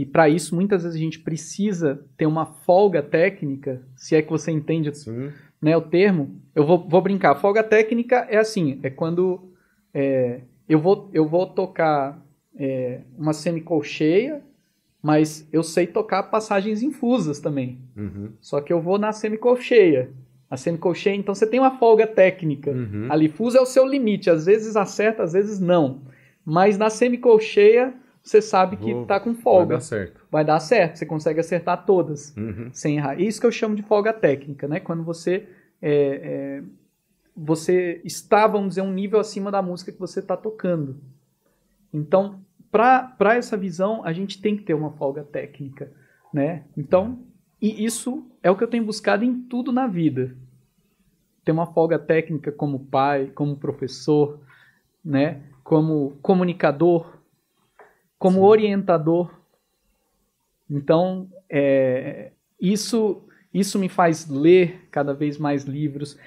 E para isso, muitas vezes a gente precisa ter uma folga técnica, se é que você entende né, o termo. Eu vou, vou brincar. Folga técnica é assim: é quando é, eu, vou, eu vou tocar é, uma semicolcheia, mas eu sei tocar passagens infusas também. Uhum. Só que eu vou na semicolcheia. A semicolcheia, então você tem uma folga técnica. Uhum. Ali, fuso é o seu limite. Às vezes acerta, às vezes não. Mas na semicolcheia você sabe que Vou, tá com folga. Vai dar certo. Vai dar certo, você consegue acertar todas uhum. sem errar. Isso que eu chamo de folga técnica, né? Quando você é, é, você está, vamos dizer, um nível acima da música que você está tocando. Então, para essa visão, a gente tem que ter uma folga técnica, né? Então, e isso é o que eu tenho buscado em tudo na vida. Ter uma folga técnica como pai, como professor, né? Como comunicador, como Sim. orientador. Então, é, isso, isso me faz ler cada vez mais livros,